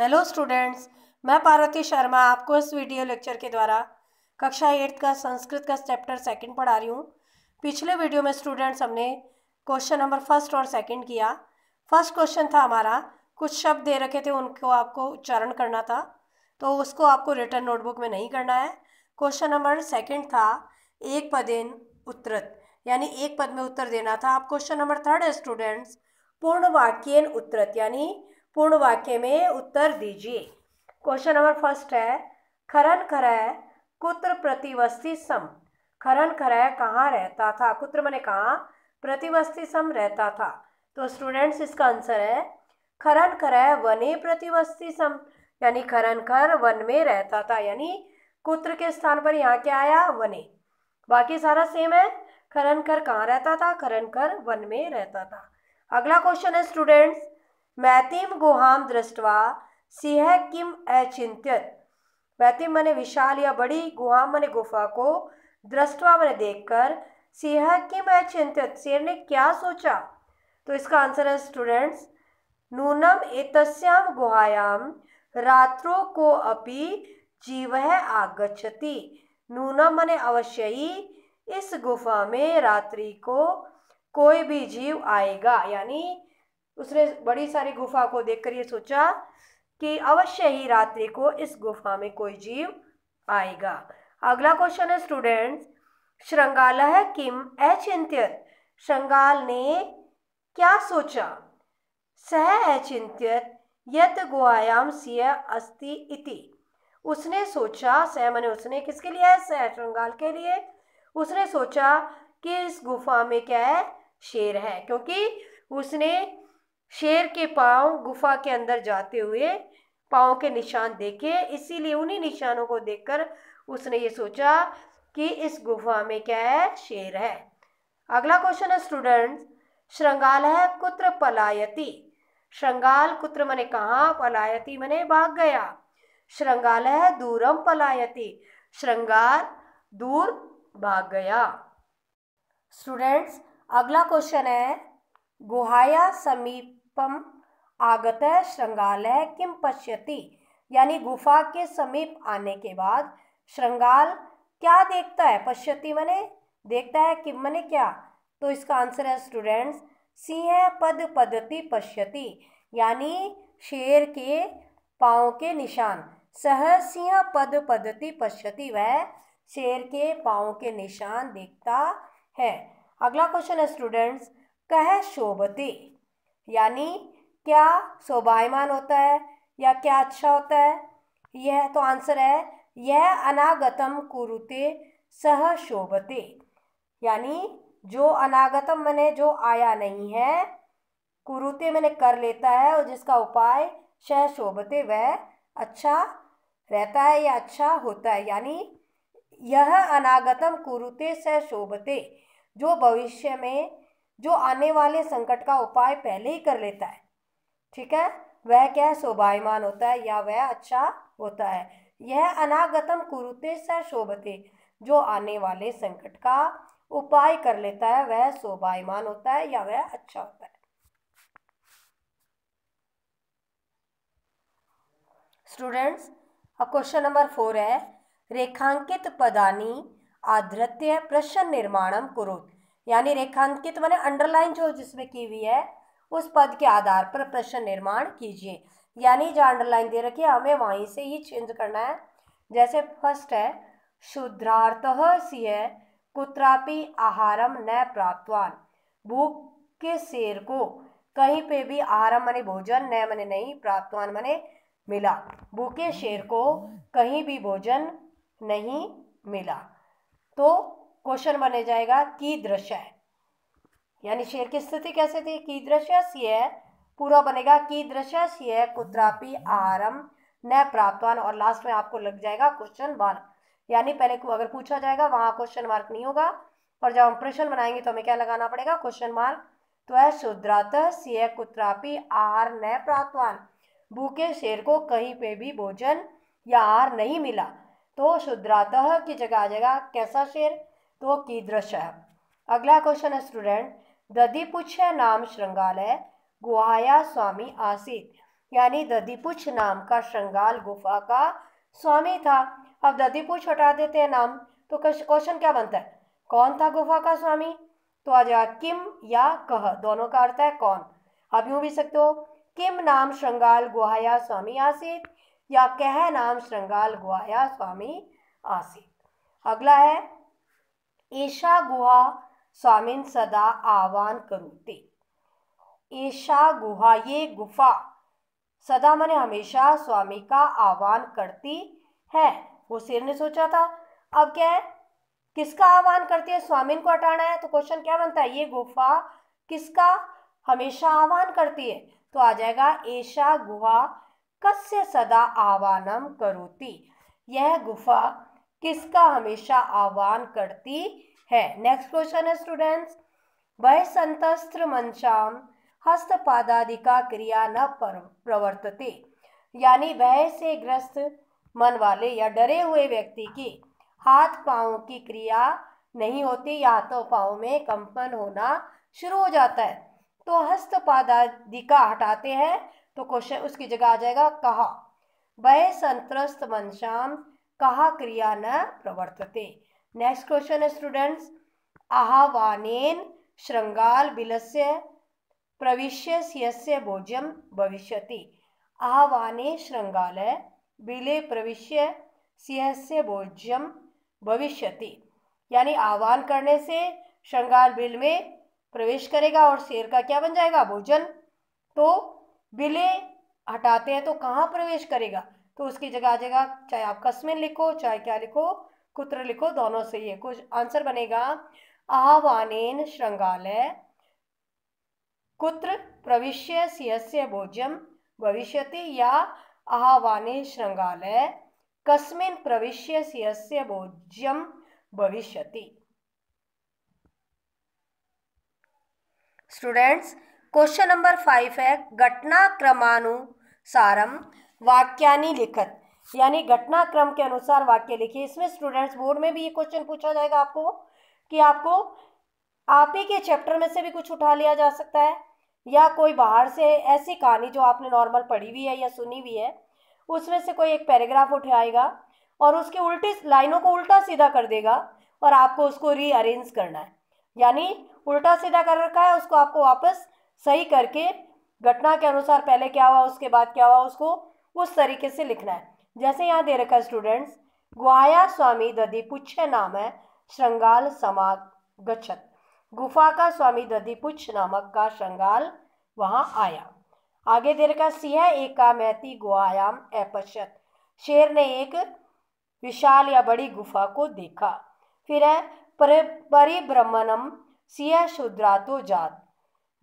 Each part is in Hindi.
हेलो स्टूडेंट्स मैं पार्वती शर्मा आपको इस वीडियो लेक्चर के द्वारा कक्षा एट्थ का संस्कृत का चैप्टर सेकंड पढ़ा रही हूँ पिछले वीडियो में स्टूडेंट्स हमने क्वेश्चन नंबर फर्स्ट और सेकंड किया फर्स्ट क्वेश्चन था हमारा कुछ शब्द दे रखे थे उनको आपको उच्चारण करना था तो उसको आपको रिटर्न नोटबुक में नहीं करना है क्वेश्चन नंबर सेकेंड था एक पदेन उत्तरत यानी एक पद में उत्तर देना था आप क्वेश्चन नंबर थर्ड है स्टूडेंट्स पूर्ण वाक्यन उत्तरत यानी पूर्ण वाक्य में उत्तर दीजिए क्वेश्चन नंबर फर्स्ट है खरन खरय कुत्र प्रतिवस्ती सम खरन खरय कहाँ रहता था कुत्र मैंने कहा प्रतिवस्ती सम रहता था तो स्टूडेंट्स इसका आंसर है खरन खरय वने प्रतिवस्ती सम यानी खरन खर वन में रहता था यानी कुत्र के स्थान पर यहाँ क्या आया वने बाकी सारा सेम है खरन खर कहाँ रहता था खरन खर वन में रहता था अगला क्वेश्चन है स्टूडेंट्स मैतिम गुहाम दृष्टवा सिंह किम अचिंत मैतिम मैंने विशाल या बड़ी गुहाम मैंने गुफा को दृष्टवा मैंने देखकर सिंह किम अचिंत्यत शेर ने क्या सोचा तो इसका आंसर है स्टूडेंट्स नूनम एतस्याम गुहायाम रात्रो को अपि जीव है आगछति नूनम मैंने अवश्य ही इस गुफा में रात्रि को कोई भी जीव आएगा यानी उसने बड़ी सारी गुफा को देखकर ये सोचा कि अवश्य ही रात्रि को इस गुफा में कोई जीव आएगा अगला क्वेश्चन है स्टूडेंट्स श्रृंगाल किम अचिंत्य श्रृंगाल ने क्या सोचा सह अचिंत्य यत गुआयाम सिय अस्ति इति उसने सोचा सह मैंने उसने किसके लिए है सह श्रृंगाल के लिए उसने सोचा कि इस गुफा में क्या है शेर है क्योंकि उसने शेर के पाँव गुफा के अंदर जाते हुए पाँव के निशान देखे इसीलिए उन्हीं निशानों को देखकर उसने ये सोचा कि इस गुफा में क्या है शेर है अगला क्वेश्चन है स्टूडेंट श्रृंगाल है कुत्र पलायती श्रृंगाल कुत्र मने कहा पलायती मने भाग गया श्रृंगाल है दूरम पलायती श्रृंगाल दूर भाग गया स्टूडेंट्स अगला क्वेश्चन है गुहाया समीप समीपम आगत श्रृंगालय किम पश्यति यानी गुफा के समीप आने के बाद श्रृंगाल क्या देखता है पश्यति मने देखता है किम मने क्या तो इसका आंसर है स्टूडेंट्स सिंह पद पद्धति पश्यति यानी शेर के पाँव के निशान सह सिंह पद पद्धति पश्यति वह शेर के पाँव के निशान देखता है अगला क्वेश्चन है स्टूडेंट्स कह शोभते यानी क्या शोभायमान होता है या क्या अच्छा होता है यह तो आंसर है यह अनागतम कुरुते सह शोभते यानी जो अनागतम मैंने जो आया नहीं है कुरुते मैंने कर लेता है और जिसका उपाय सह शोभते वह अच्छा रहता है या अच्छा होता है यानी यह अनागतम कुरुते सह शोभते जो भविष्य में जो आने वाले संकट का उपाय पहले ही कर लेता है ठीक है वह क्या शोभायमान होता है या वह अच्छा होता है यह अनागतम कुरुते स शोभते जो आने वाले संकट का उपाय कर लेता है वह शोभायमान होता है या वह अच्छा होता है स्टूडेंट्स अब क्वेश्चन नंबर फोर है रेखांकित पदानी आधृत्य प्रश्न निर्माणम कुरुत यानी रेखांकित मैंने अंडरलाइन जो जिसमें की हुई है उस पद के आधार पर प्रश्न निर्माण कीजिए यानी जो अंडरलाइन दे रखी है हमें वहीं से ही चेंज करना है जैसे फर्स्ट है शुद्धार्थ सी है कुत्रापि आहारम न प्राप्तवान भूख के शेर को कहीं पे भी आहारम मने भोजन न मने नहीं प्राप्तवान मने मिला भूखे शेर को कहीं भी भोजन नहीं मिला तो क्वेश्चन बने जाएगा की दृश्य है यानी शेर की स्थिति कैसे थी की दृश्य है पूरा बनेगा की दृश्य है कुत्रापि आरम न प्राप्तवान और लास्ट में आपको लग जाएगा क्वेश्चन मार्क यानी पहले को अगर पूछा जाएगा वहां क्वेश्चन मार्क नहीं होगा और जब हम प्रश्न बनाएंगे तो हमें क्या लगाना पड़ेगा क्वेश्चन मार्क तो है शुद्रात है कुत्रापि आर न प्राप्तवान भूखे शेर को कहीं पे भी भोजन या आर नहीं मिला तो शुद्रात की जगह आ जाएगा कैसा शेर तो कीदृश है अगला क्वेश्चन है स्टूडेंट दधिपुच्छ नाम श्रृंगालय गुहाया स्वामी आसित यानी ददीपुच्छ नाम का श्रृंगाल गुफा का स्वामी था अब दधिपुच्छ हटा देते हैं नाम तो क्वेश्चन क्या बनता है कौन था गुफा का स्वामी तो आ जाएगा किम या कह दोनों का अर्थ है कौन अब यूं भी सकते हो किम नाम श्रृंगाल गुहाया स्वामी आसित या कह नाम श्रृंगाल गुहाया स्वामी आसित अगला है एशा गुहा स्वामीन सदा आह्वान करोते ऐशा गुहा ये गुफा सदा मैंने हमेशा स्वामी का आह्वान करती है वो शेर ने सोचा था अब क्या है किसका आह्वान करती है स्वामीन को हटाना है तो क्वेश्चन क्या बनता है ये गुफा किसका हमेशा आह्वान करती है तो आ जाएगा ऐशा गुहा कस्य सदा आह्वानम करोती यह गुफा किसका हमेशा आह्वान करती है नेक्स्ट क्वेश्चन है स्टूडेंट्स वह संतस्त्र मंशाम हस्तपादादिका क्रिया न प्रवर्तते यानी वह से ग्रस्त मन वाले या डरे हुए व्यक्ति की हाथ पाँव की क्रिया नहीं होती या हाथों तो पाँव में कंपन होना शुरू हो जाता है तो हस्तपादादिका हटाते हैं तो क्वेश्चन उसकी जगह आ जाएगा कहा वह संतरस्त मनशाम कहा क्रिया न प्रवर्तते नेक्स्ट क्वेश्चन है स्टूडेंट्स आह्वानेन श्रृंगाल बिलस्य प्रविश्य सियस्य भोज्यम भविष्य आहवाने श्रृंगाल बिले प्रविश्य सिंहस्य भोज्यम भविष्य यानी आह्वान करने से श्रृंगार बिल में प्रवेश करेगा और शेर का क्या बन जाएगा भोजन तो बिले हटाते हैं तो कहाँ प्रवेश करेगा तो उसकी जगह आ जाएगा चाहे आप कस्मिन लिखो चाहे क्या लिखो कुत्र लिखो दोनों से ही कुछ आंसर बनेगा आवानेन श्रृंगालय कुत्र प्रविश्य सियस्य भोज्यम भविष्यति या आहवाने श्रृंगालय कस्मिन प्रविश्य सियस्य भोज्यम भविष्यति स्टूडेंट्स क्वेश्चन नंबर फाइव है घटना क्रमानुसारम वाक्यानी लिखत यानी घटनाक्रम के अनुसार वाक्य लिखिए इसमें स्टूडेंट्स बोर्ड में भी ये क्वेश्चन पूछा जाएगा आपको कि आपको आप ही के चैप्टर में से भी कुछ उठा लिया जा सकता है या कोई बाहर से ऐसी कहानी जो आपने नॉर्मल पढ़ी हुई है या सुनी हुई है उसमें से कोई एक पैराग्राफ उठाएगा और उसके उल्टी लाइनों को उल्टा सीधा कर देगा और आपको उसको रीअरेंज करना है यानी उल्टा सीधा कर रखा है उसको आपको वापस सही करके घटना के अनुसार पहले क्या हुआ उसके बाद क्या हुआ उसको उस तरीके से लिखना है जैसे यहाँ दे रखा है स्टूडेंट्स ग्वाया स्वामी दधि पुच्छ नाम है श्रृंगाल समागछत गुफा का स्वामी पुच्छ नामक का श्रृंगाल वहाँ आया आगे दे रखा सिंह एका महती गुआयाम अपश्यत शेर ने एक विशाल या बड़ी गुफा को देखा फिर है पर परिभ्रमणम सिंह तो जात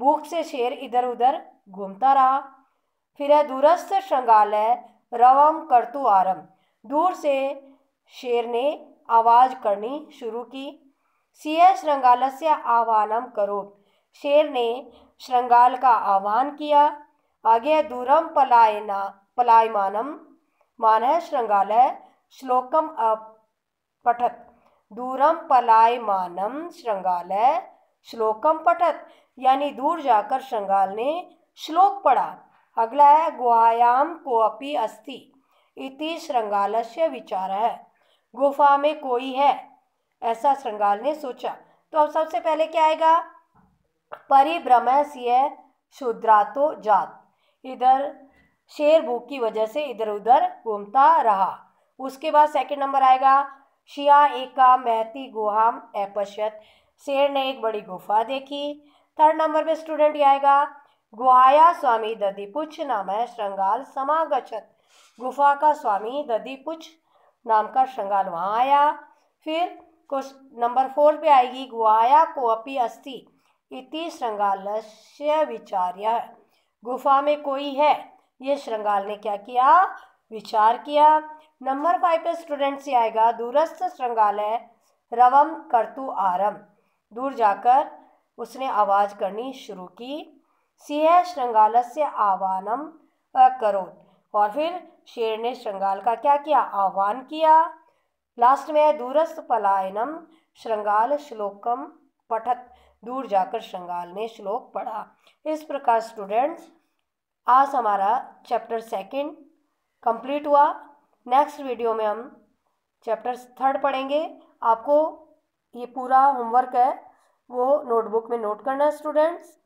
भूख से शेर इधर उधर घूमता रहा फिर दूरस्थ श्रृंगालय रवम करतु आरम दूर से शेर ने आवाज़ करनी शुरू की श्रृंगाल से आह्वानम करो शेर ने श्रृंगाल का आह्वान किया आगे दूरम पलायना पलायमानम मान है श्रृंगालय श्लोकम पठत दूरम पलायमानम श्रृंगालय श्लोकम पठत यानी दूर जाकर श्रृंगाल ने श्लोक पढ़ा अगला है गुहायाम को अपी अस्थि इति श्रृंगाल विचार है गुफा में कोई है ऐसा श्रृंगाल ने सोचा तो अब सबसे पहले क्या आएगा परिभ्रम सिय तो जात इधर शेर भूख की वजह से इधर उधर घूमता रहा उसके बाद सेकंड नंबर आएगा शिया एका महती गुहाम एपश्यत शेर ने एक बड़ी गुफा देखी थर्ड नंबर पे स्टूडेंट आएगा गुहाया स्वामी ददीपुच्छ नाम है श्रृंगाल समागछत गुफा का स्वामी ददीपुच्छ नाम का श्रृंगाल वहाँ आया फिर क्वेश्चन नंबर फोर पे आएगी गुहाया को अपी अस्थि इति श्रृंगालस्य विचार्य गुफा में कोई है ये श्रृंगाल ने क्या किया विचार किया नंबर फाइव पे स्टूडेंट से आएगा दूरस्थ श्रृंगालय रवम करतु आरम दूर जाकर उसने आवाज़ करनी शुरू की सिंह श्रृंगाल से आह्वानम करो और फिर शेर ने श्रृंगाल का क्या किया आह्वान किया लास्ट में है दूरस्थ पलायनम श्रृंगाल श्लोकम पठत दूर जाकर श्रृंगाल ने श्लोक पढ़ा इस प्रकार स्टूडेंट्स आज हमारा चैप्टर सेकंड कंप्लीट हुआ नेक्स्ट वीडियो में हम चैप्टर थर्ड पढ़ेंगे आपको ये पूरा होमवर्क है वो नोटबुक में नोट करना स्टूडेंट्स